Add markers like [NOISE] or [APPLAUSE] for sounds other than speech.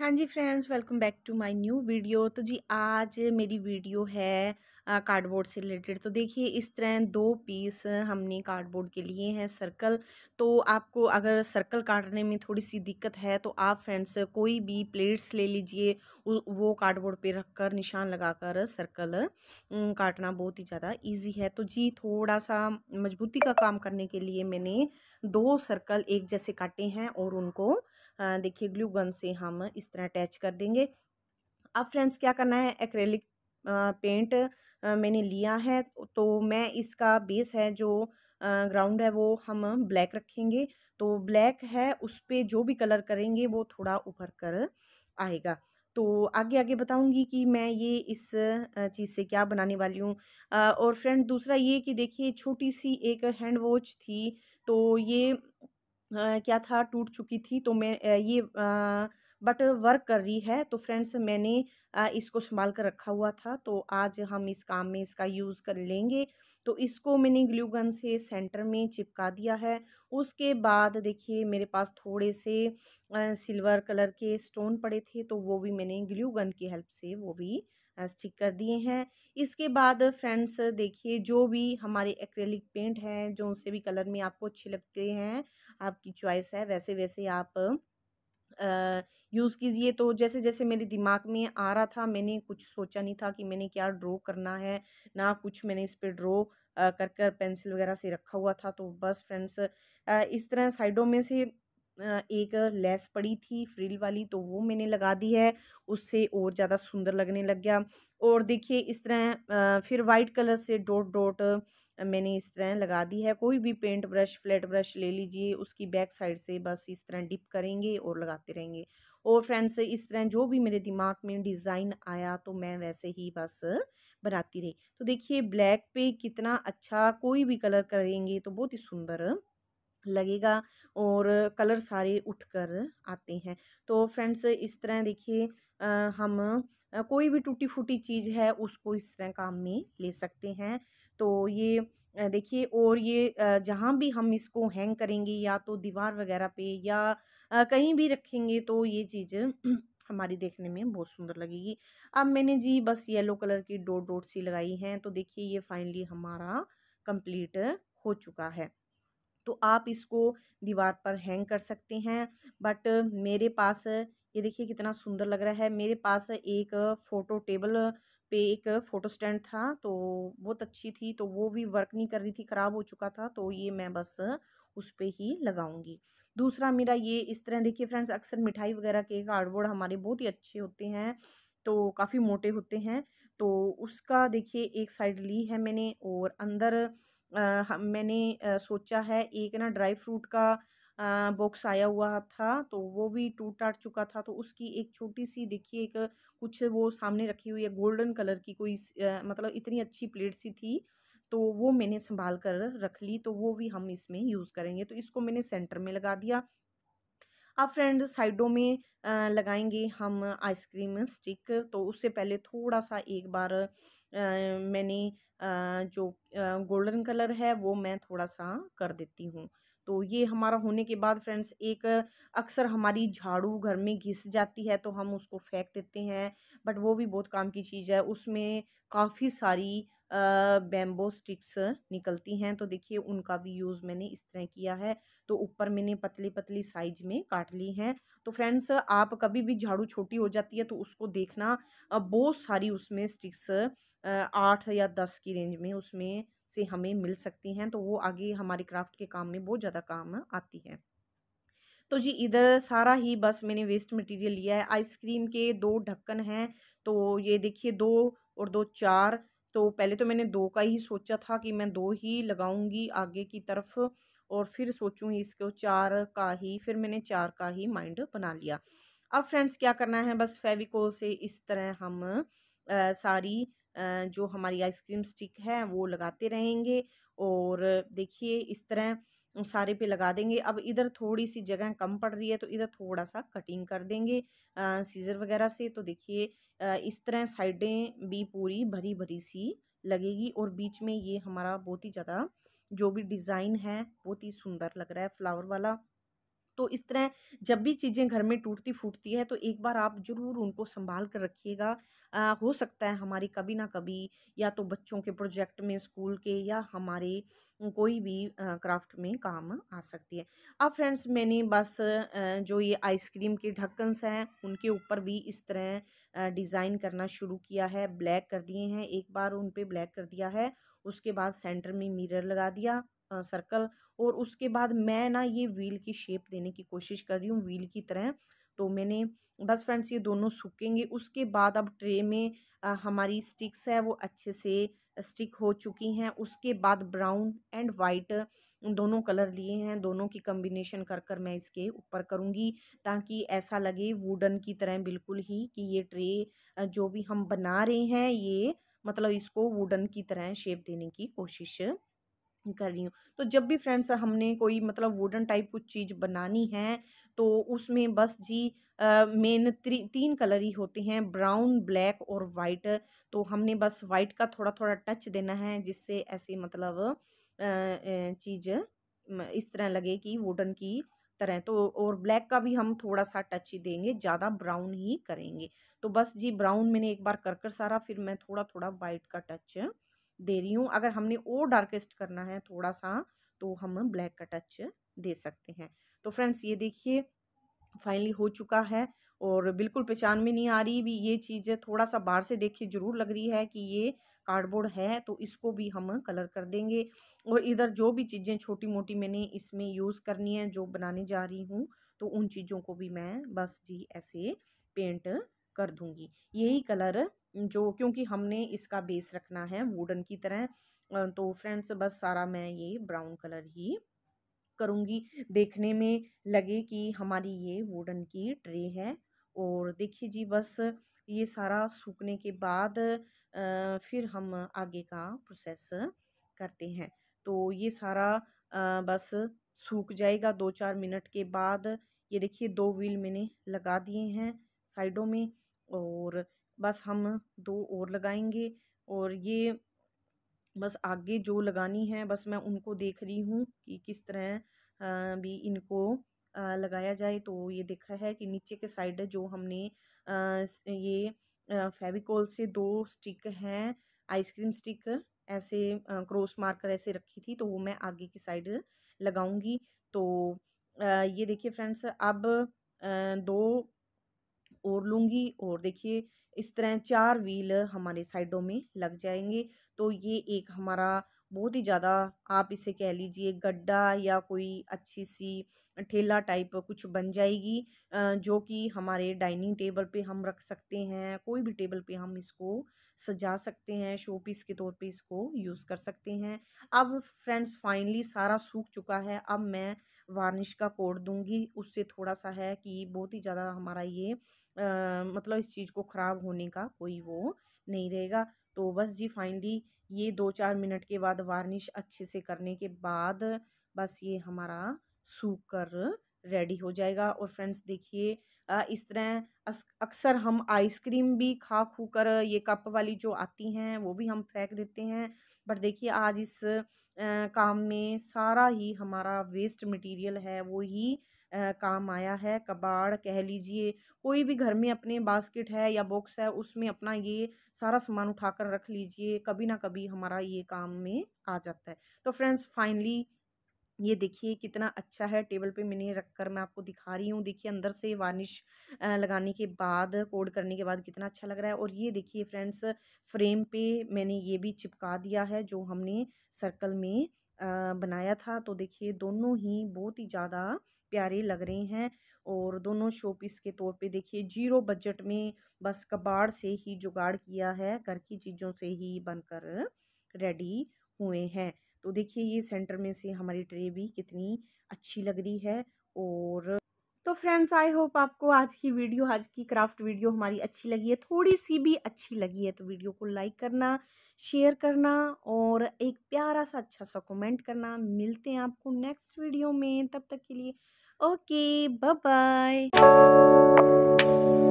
हाँ जी friends welcome back to my new video तो जी आज मेरी वीडियो है कार्डबोर्ड से रिलेटेड तो देखिए इस तरह दो पीस हमने कार्डबोर्ड के लिए हैं सर्कल तो आपको अगर सर्कल काटने में थोड़ी सी दिक्कत है तो आप फ्रेंड्स कोई भी प्लेट्स ले लीजिए वो कार्डबोर्ड पे रखकर निशान लगाकर सर्कल काटना बहुत ही ज़्यादा इजी है तो जी थोड़ा सा मजबूती का काम करने के लिए मैंने दो सर्कल एक जैसे काटे हैं और उनको देखिए ग्लू गन से हम इस तरह अटैच कर देंगे अब फ्रेंड्स क्या करना है एक्रेलिक पेंट मैंने लिया है तो मैं इसका बेस है जो ग्राउंड है वो हम ब्लैक रखेंगे तो ब्लैक है उस पर जो भी कलर करेंगे वो थोड़ा उभर कर आएगा तो आगे आगे बताऊंगी कि मैं ये इस चीज़ से क्या बनाने वाली हूँ और फ्रेंड दूसरा ये कि देखिए छोटी सी एक हैंड वॉच थी तो ये क्या था टूट चुकी थी तो मैं ये बट वर्क कर रही है तो फ्रेंड्स मैंने इसको संभाल कर रखा हुआ था तो आज हम इस काम में इसका यूज़ कर लेंगे तो इसको मैंने ग्लू गन से सेंटर में चिपका दिया है उसके बाद देखिए मेरे पास थोड़े से सिल्वर कलर के स्टोन पड़े थे तो वो भी मैंने ग्लू गन की हेल्प से वो भी स्टिक कर दिए हैं इसके बाद फ्रेंड्स देखिए जो भी हमारे एक्रेलिक पेंट हैं जो उनसे भी कलर में आपको अच्छे लगते हैं आपकी चॉइस है वैसे वैसे आप यूज़ कीजिए तो जैसे जैसे मेरे दिमाग में आ रहा था मैंने कुछ सोचा नहीं था कि मैंने क्या ड्रॉ करना है ना कुछ मैंने इस पर ड्रॉ कर कर पेंसिल वगैरह से रखा हुआ था तो बस फ्रेंड्स इस तरह साइडों में से एक लेस पड़ी थी फ्रिल वाली तो वो मैंने लगा दी है उससे और ज़्यादा सुंदर लगने लग गया और देखिए इस तरह फिर वाइट कलर से डॉट डॉट मैंने इस तरह लगा दी है कोई भी पेंट ब्रश फ्लैट ब्रश ले लीजिए उसकी बैक साइड से बस इस तरह डिप करेंगे और लगाते रहेंगे और फ्रेंड्स इस तरह जो भी मेरे दिमाग में डिज़ाइन आया तो मैं वैसे ही बस बनाती रही तो देखिए ब्लैक पे कितना अच्छा कोई भी कलर करेंगे तो बहुत ही सुंदर लगेगा और कलर सारे उठ कर आते हैं तो फ्रेंड्स इस तरह देखिए हम कोई भी टूटी फूटी चीज़ है उसको इस तरह काम में ले सकते हैं तो ये देखिए और ये जहाँ भी हम इसको हैंग करेंगे या तो दीवार वगैरह पे या कहीं भी रखेंगे तो ये चीज़ [CLEARS THROAT] हमारी देखने में बहुत सुंदर लगेगी अब मैंने जी बस येलो कलर की डोट डोट सी लगाई हैं तो देखिए ये फाइनली हमारा कंप्लीट हो चुका है तो आप इसको दीवार पर हैंग कर सकते हैं बट मेरे पास ये देखिए कितना सुंदर लग रहा है मेरे पास एक फ़ोटो टेबल पे एक फ़ोटो स्टैंड था तो बहुत अच्छी थी तो वो भी वर्क नहीं कर रही थी ख़राब हो चुका था तो ये मैं बस उस पर ही लगाऊंगी दूसरा मेरा ये इस तरह देखिए फ्रेंड्स अक्सर मिठाई वगैरह के कार्डबोर्ड हमारे बहुत ही अच्छे होते हैं तो काफ़ी मोटे होते हैं तो उसका देखिए एक साइड ली है मैंने और अंदर हम मैंने सोचा है एक ना ड्राई फ्रूट का बॉक्स आया हुआ था तो वो भी टूट टाट चुका था तो उसकी एक छोटी सी देखिए एक कुछ वो सामने रखी हुई है गोल्डन कलर की कोई मतलब इतनी अच्छी प्लेट सी थी तो वो मैंने संभाल कर रख ली तो वो भी हम इसमें यूज़ करेंगे तो इसको मैंने सेंटर में लगा दिया अब फ्रेंड साइडों में लगाएंगे हम आइसक्रीम स्टिक तो उससे पहले थोड़ा सा एक बार मैंने जो गोल्डन कलर है वो मैं थोड़ा सा कर देती हूँ तो ये हमारा होने के बाद फ्रेंड्स एक अक्सर हमारी झाड़ू घर में घिस जाती है तो हम उसको फेंक देते हैं बट वो भी बहुत काम की चीज़ है उसमें काफ़ी सारी बेम्बो स्टिक्स निकलती हैं तो देखिए उनका भी यूज़ मैंने इस तरह किया है तो ऊपर मैंने पतली पतली साइज में काट ली हैं तो फ्रेंड्स आप कभी भी झाड़ू छोटी हो जाती है तो उसको देखना बहुत सारी उसमें स्टिक्स आठ या दस की रेंज में उसमें से हमें मिल सकती हैं तो वो आगे हमारे क्राफ्ट के काम में बहुत ज़्यादा काम आती हैं तो जी इधर सारा ही बस मैंने वेस्ट मटेरियल लिया है आइसक्रीम के दो ढक्कन हैं तो ये देखिए दो और दो चार तो पहले तो मैंने दो का ही सोचा था कि मैं दो ही लगाऊंगी आगे की तरफ और फिर सोचूंगी इसको चार का ही फिर मैंने चार का ही माइंड बना लिया अब फ्रेंड्स क्या करना है बस फेविकोल से इस तरह हम आ, सारी आ, जो हमारी आइसक्रीम स्टिक है वो लगाते रहेंगे और देखिए इस तरह सारे पे लगा देंगे अब इधर थोड़ी सी जगह कम पड़ रही है तो इधर थोड़ा सा कटिंग कर देंगे सीज़र वगैरह से तो देखिए इस तरह साइडें भी पूरी भरी भरी सी लगेगी और बीच में ये हमारा बहुत ही ज़्यादा जो भी डिज़ाइन है बहुत ही सुंदर लग रहा है फ्लावर वाला तो इस तरह जब भी चीज़ें घर में टूटती फूटती है तो एक बार आप ज़रूर उनको संभाल कर रखिएगा हो सकता है हमारी कभी ना कभी या तो बच्चों के प्रोजेक्ट में स्कूल के या हमारे कोई भी क्राफ्ट में काम आ सकती है अब फ्रेंड्स मैंने बस जो ये आइसक्रीम के ढक्कनस हैं उनके ऊपर भी इस तरह डिज़ाइन करना शुरू किया है ब्लैक कर दिए हैं एक बार उन पर ब्लैक कर दिया है उसके बाद सेंटर में मिरर लगा दिया सर्कल और उसके बाद मैं ना ये व्हील की शेप देने की कोशिश कर रही हूँ व्हील की तरह तो मैंने बस फ्रेंड्स ये दोनों सूखेंगे उसके बाद अब ट्रे में आ, हमारी स्टिक्स है वो अच्छे से स्टिक हो चुकी हैं उसके बाद ब्राउन एंड वाइट दोनों कलर लिए हैं दोनों की कम्बिनेशन कर कर मैं इसके ऊपर करूँगी ताकि ऐसा लगे वुडन की तरह बिल्कुल ही कि ये ट्रे जो भी हम बना रहे हैं ये मतलब इसको वुडन की तरह शेप देने की कोशिश कर रही हूँ तो जब भी फ्रेंड्स हमने कोई मतलब वुडन टाइप कुछ चीज़ बनानी है तो उसमें बस जी मेन तीन कलर ही होते हैं ब्राउन ब्लैक और वाइट तो हमने बस वाइट का थोड़ा थोड़ा टच देना है जिससे ऐसे मतलब चीज़ इस तरह लगे कि वुडन की तरह तो और ब्लैक का भी हम थोड़ा सा टच ही देंगे ज़्यादा ब्राउन ही करेंगे तो बस जी ब्राउन मैंने एक बार कर कर सारा फिर मैं थोड़ा थोड़ा वाइट का टच दे रही हूँ अगर हमने और डार्केस्ट करना है थोड़ा सा तो हम ब्लैक का टच दे सकते हैं तो फ्रेंड्स ये देखिए फाइनली हो चुका है और बिल्कुल पहचान में नहीं आ रही भी ये चीज़ थोड़ा सा बाहर से देखिए ज़रूर लग रही है कि ये कार्डबोर्ड है तो इसको भी हम कलर कर देंगे और इधर जो भी चीज़ें छोटी मोटी मैंने इसमें यूज़ करनी है जो बनाने जा रही हूँ तो उन चीज़ों को भी मैं बस जी ऐसे पेंट कर दूंगी यही कलर जो क्योंकि हमने इसका बेस रखना है वुडन की तरह तो फ्रेंड्स बस सारा मैं ये ब्राउन कलर ही करूँगी देखने में लगे कि हमारी ये वुडन की ट्रे है और देखिए जी बस ये सारा सूखने के बाद फिर हम आगे का प्रोसेस करते हैं तो ये सारा बस सूख जाएगा दो चार मिनट के बाद ये देखिए दो व्हील मैंने लगा दिए हैं साइडों में और बस हम दो और लगाएंगे और ये बस आगे जो लगानी है बस मैं उनको देख रही हूँ कि किस तरह भी इनको लगाया जाए तो ये देखा है कि नीचे के साइड जो हमने ये फेविकोल से दो स्टिक हैं आइसक्रीम स्टिक ऐसे क्रॉस मार्कर ऐसे रखी थी तो वो मैं आगे की साइड लगाऊंगी तो ये देखिए फ्रेंड्स अब दो और लूँगी और देखिए इस तरह चार व्हील हमारे साइडों में लग जाएंगे तो ये एक हमारा बहुत ही ज़्यादा आप इसे कह लीजिए गड्ढा या कोई अच्छी सी ठेला टाइप कुछ बन जाएगी जो कि हमारे डाइनिंग टेबल पे हम रख सकते हैं कोई भी टेबल पे हम इसको सजा सकते हैं शो पीस के तौर पे इसको यूज़ कर सकते हैं अब फ्रेंड्स फाइनली सारा सूख चुका है अब मैं वार्निश का कोड दूंगी उससे थोड़ा सा है कि बहुत ही ज़्यादा हमारा ये मतलब इस चीज़ को ख़राब होने का कोई वो नहीं रहेगा तो बस जी फाइनली ये दो चार मिनट के बाद वार्निश अच्छे से करने के बाद बस ये हमारा सूख कर रेडी हो जाएगा और फ्रेंड्स देखिए इस तरह अक्सर हम आइसक्रीम भी खा खू कर ये कप वाली जो आती हैं वो भी हम फेंक देते हैं बट देखिए आज इस काम में सारा ही हमारा वेस्ट मटेरियल है वो ही काम आया है कबाड़ कह लीजिए कोई भी घर में अपने बास्केट है या बॉक्स है उसमें अपना ये सारा सामान उठा कर रख लीजिए कभी ना कभी हमारा ये काम में आ जाता है तो फ्रेंड्स फाइनली ये देखिए कितना अच्छा है टेबल पे मैंने रख कर मैं आपको दिखा रही हूँ देखिए अंदर से वार्निश लगाने के बाद कोड करने के बाद कितना अच्छा लग रहा है और ये देखिए फ्रेंड्स फ्रेम पे मैंने ये भी चिपका दिया है जो हमने सर्कल में बनाया था तो देखिए दोनों ही बहुत ही ज़्यादा प्यारे लग रहे हैं और दोनों शो पीस के तौर पे देखिए जीरो बजट में बस कबाड़ से ही जुगाड़ किया है घर की चीज़ों से ही बनकर रेडी हुए हैं तो देखिए ये सेंटर में से हमारी ट्रे भी कितनी अच्छी लग रही है और तो फ्रेंड्स आई होप आपको आज की वीडियो आज की क्राफ्ट वीडियो हमारी अच्छी लगी है थोड़ी सी भी अच्छी लगी है तो वीडियो को लाइक करना शेयर करना और एक प्यारा सा अच्छा सा कमेंट करना मिलते हैं आपको नेक्स्ट वीडियो में तब तक के लिए ओके बाय बाय